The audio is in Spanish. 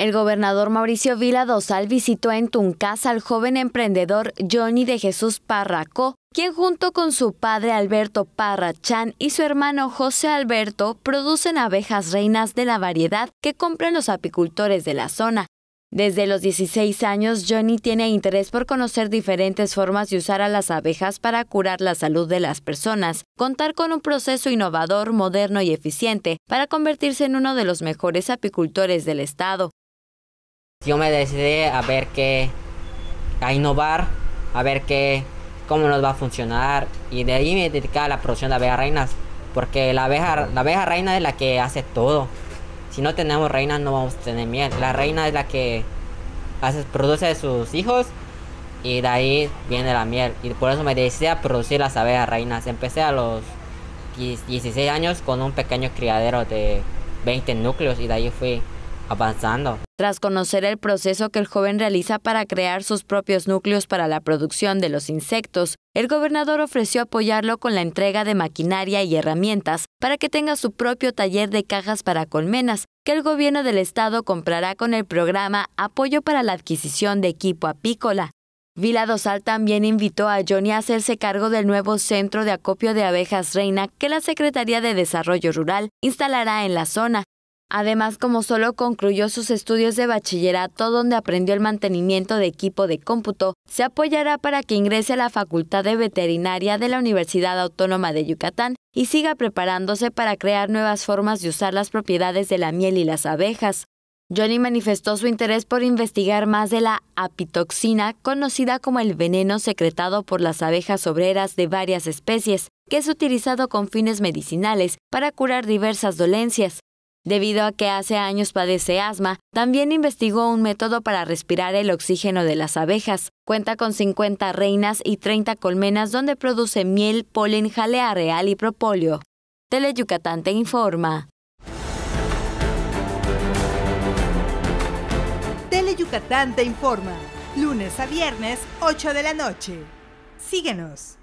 El gobernador Mauricio Vila Dosal visitó en Tuncas al joven emprendedor Johnny de Jesús Parraco, quien junto con su padre Alberto Parra y su hermano José Alberto producen abejas reinas de la variedad que compran los apicultores de la zona. Desde los 16 años, Johnny tiene interés por conocer diferentes formas de usar a las abejas para curar la salud de las personas, contar con un proceso innovador, moderno y eficiente para convertirse en uno de los mejores apicultores del estado. Yo me decidí a ver qué, a innovar, a ver qué, cómo nos va a funcionar. Y de ahí me dediqué a la producción de abejas reinas, porque la abeja, la reina es la que hace todo. Si no tenemos reinas no vamos a tener miel. La reina es la que hace, produce sus hijos y de ahí viene la miel. Y por eso me decidí a producir las abejas reinas. Empecé a los 16 años con un pequeño criadero de 20 núcleos y de ahí fui avanzando. Tras conocer el proceso que el joven realiza para crear sus propios núcleos para la producción de los insectos, el gobernador ofreció apoyarlo con la entrega de maquinaria y herramientas para que tenga su propio taller de cajas para colmenas, que el gobierno del estado comprará con el programa Apoyo para la adquisición de equipo apícola. Vila Dosal también invitó a Johnny a hacerse cargo del nuevo centro de acopio de abejas reina que la Secretaría de Desarrollo Rural instalará en la zona, Además, como solo concluyó sus estudios de bachillerato donde aprendió el mantenimiento de equipo de cómputo, se apoyará para que ingrese a la Facultad de Veterinaria de la Universidad Autónoma de Yucatán y siga preparándose para crear nuevas formas de usar las propiedades de la miel y las abejas. Johnny manifestó su interés por investigar más de la apitoxina, conocida como el veneno secretado por las abejas obreras de varias especies, que es utilizado con fines medicinales para curar diversas dolencias. Debido a que hace años padece asma, también investigó un método para respirar el oxígeno de las abejas. Cuenta con 50 reinas y 30 colmenas donde produce miel, polen, jalea real y propóleo. Teleyucatán te informa. Teleyucatán te informa. Lunes a viernes, 8 de la noche. Síguenos.